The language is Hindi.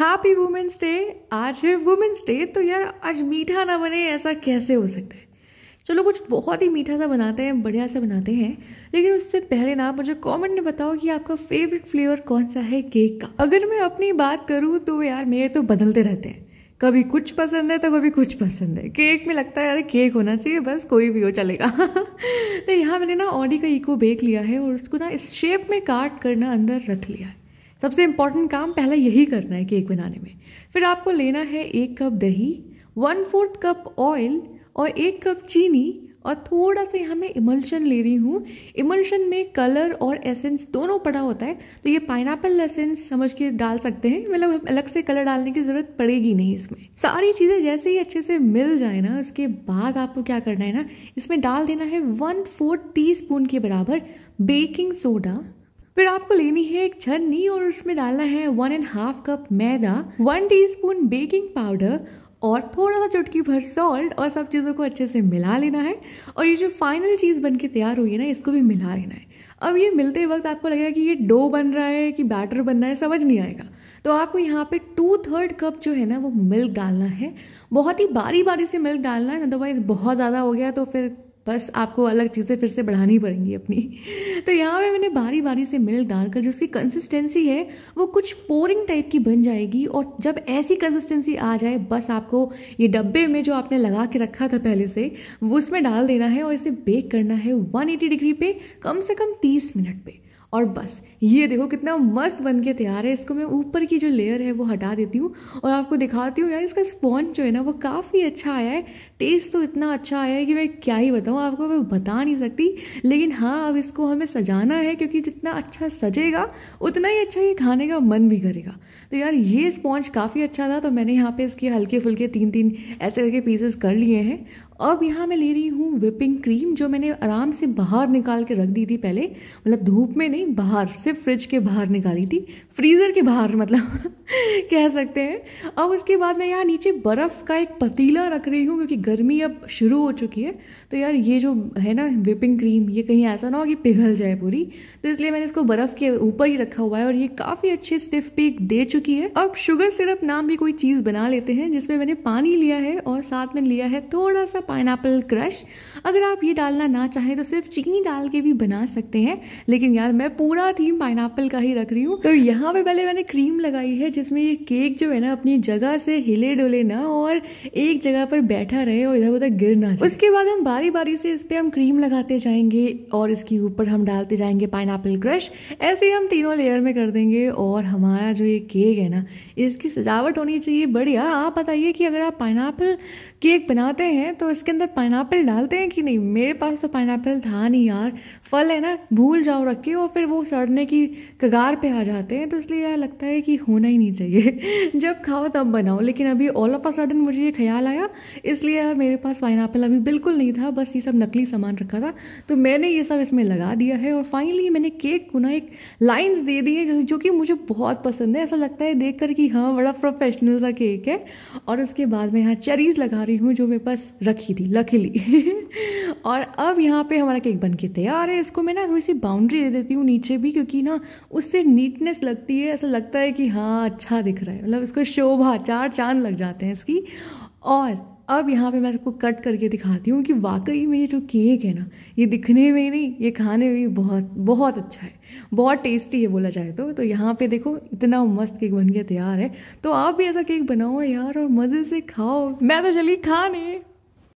हैप्पी वुमेंस डे आज है वुमेंस डे तो यार आज मीठा ना बने ऐसा कैसे हो सकता है चलो कुछ बहुत ही मीठा सा बनाते हैं बढ़िया सा बनाते हैं लेकिन उससे पहले ना मुझे कमेंट में बताओ कि आपका फेवरेट फ्लेवर कौन सा है केक का अगर मैं अपनी बात करूँ तो यार मेरे तो बदलते रहते हैं कभी कुछ पसंद है तो कभी कुछ पसंद है केक में लगता है यार केक होना चाहिए बस कोई भी हो चलेगा तो यहाँ मैंने ना ऑडी का इको बेक लिया है और उसको ना इस शेप में काट करना अंदर रख लिया है सबसे इम्पॉर्टेंट काम पहला यही करना है केक बनाने में फिर आपको लेना है एक कप दही वन फोर्थ कप ऑयल और एक कप चीनी और थोड़ा सा यहाँ मैं इमल्शन ले रही हूँ इमल्शन में कलर और एसेंस दोनों पड़ा होता है तो ये पाइन एसेंस समझ के डाल सकते हैं मतलब हम अलग से कलर डालने की ज़रूरत पड़ेगी नहीं इसमें सारी चीज़ें जैसे ही अच्छे से मिल जाए ना उसके बाद आपको क्या करना है ना इसमें डाल देना है वन फोर्थ टी स्पून के बराबर बेकिंग सोडा फिर आपको लेनी है एक छन्नी और उसमें डालना है वन एंड हाफ कप मैदा one teaspoon baking powder और थोड़ा सा चुटकी भर सॉल्ट और सब चीज़ों को अच्छे से मिला लेना है और ये जो फाइनल चीज़ बन के तैयार हुई है ना इसको भी मिला लेना है अब ये मिलते वक्त आपको लगेगा कि ये डो बन रहा है कि बैटर बन रहा है समझ नहीं आएगा तो आपको यहाँ पे टू थर्ड कप जो है ना वो मिल्क डालना है बहुत ही बारी बारी से मिल्क डालना है अदरवाइज़ बहुत ज़्यादा हो गया तो फिर बस आपको अलग चीज़ें फिर से बढ़ानी पड़ेंगी अपनी तो यहाँ पे मैंने बारी बारी से मिल्क डालकर जो उसकी कंसिस्टेंसी है वो कुछ पोरिंग टाइप की बन जाएगी और जब ऐसी कंसिस्टेंसी आ जाए बस आपको ये डब्बे में जो आपने लगा के रखा था पहले से वो उसमें डाल देना है और इसे बेक करना है 180 डिग्री पे कम से कम 30 मिनट पे और बस ये देखो कितना मस्त बन के तैयार है इसको मैं ऊपर की जो लेयर है वो हटा देती हूँ और आपको दिखाती हूँ यार इसका स्पॉन्ज जो है ना वो काफ़ी अच्छा आया है टेस्ट तो इतना अच्छा आया है कि मैं क्या ही बताऊँ आपको मैं बता नहीं सकती लेकिन हाँ अब इसको हमें सजाना है क्योंकि जितना अच्छा सजेगा उतना ही अच्छा ये खाने का मन भी करेगा तो यार ये स्पॉन्ज काफ़ी अच्छा था तो मैंने यहाँ पर इसके हल्के फुल्के तीन तीन ऐसे करके पीसेस कर लिए हैं अब यहाँ मैं ले रही हूँ विपिंग क्रीम जो मैंने आराम से बाहर निकाल के रख दी थी पहले मतलब धूप में नहीं बाहर सिर्फ फ्रिज के बाहर निकाली थी फ्रीज़र के बाहर मतलब कह सकते हैं अब उसके बाद मैं यहाँ नीचे बर्फ़ का एक पतीला रख रही हूँ क्योंकि गर्मी अब शुरू हो चुकी है तो यार ये जो है ना विपिंग क्रीम ये कहीं ऐसा ना हो कि पिघल जाए पूरी तो इसलिए मैंने इसको बर्फ़ के ऊपर ही रखा हुआ है और ये काफ़ी अच्छे स्टिफ पीक दे चुकी है अब शुगर सिरप नाम भी कोई चीज़ बना लेते हैं जिसमें मैंने पानी लिया है और साथ में लिया है थोड़ा सा पाइनएप्पल क्रश अगर आप ये डालना ना चाहें तो सिर्फ चीनी डाल के भी बना सकते हैं लेकिन यार मैं पूरा थीम पाइनएप्पल का ही रख रही हूँ तो यहाँ पे पहले मैंने क्रीम लगाई है जिसमें ये केक जो है ना अपनी जगह से हिले डुले ना और एक जगह पर बैठा रहे और इधर उधर गिर ना उसके बाद हम बारी बारी से इस पर हम क्रीम लगाते जाएंगे और इसके ऊपर हम डालते जाएंगे पाइन क्रश ऐसे हम तीनों लेयर में कर देंगे और हमारा जो ये केक है ना इसकी सजावट होनी चाहिए बढ़िया आप बताइए कि अगर आप पाइन केक बनाते हैं तो इसके अंदर पाइन डालते हैं कि नहीं मेरे पास तो पाइन था नहीं यार फल है ना भूल जाओ रख के और फिर वो सड़ने की कगार पे आ जाते हैं तो इसलिए यार लगता है कि होना ही नहीं चाहिए जब खाओ तब बनाओ लेकिन अभी ऑल ऑफ अ सडन मुझे ये ख्याल आया इसलिए यार मेरे पास पाइन अभी बिल्कुल नहीं था बस ये सब नकली सामान रखा था तो मैंने ये सब इसमें लगा दिया है और फाइनली मैंने केक को ना एक लाइन्स दे दी है जो, जो कि मुझे बहुत पसंद है ऐसा लगता है देख कर कि हाँ बड़ा प्रोफेशनल सा केक है और उसके बाद मैं यहाँ चेरीज़ लगा रही रही हूँ जो मेरे पास रखी थी लकीली और अब यहाँ पे हमारा केक बन के तैयार है इसको मैं ना थोड़ी सी बाउंड्री दे देती हूँ नीचे भी क्योंकि ना उससे नीटनेस लगती है ऐसा लगता है कि हाँ अच्छा दिख रहा है मतलब इसको शोभा चार चांद लग जाते हैं इसकी और अब यहाँ पे मैं आपको कट करके दिखाती हूँ कि वाकई में ये जो केक है ना ये दिखने में ही नहीं ये खाने में भी बहुत बहुत अच्छा है बहुत टेस्टी है बोला जाए तो तो यहाँ पे देखो इतना मस्त केक बन के तैयार है तो आप भी ऐसा केक बनाओ यार और मज़े से खाओ मैं तो चली खाने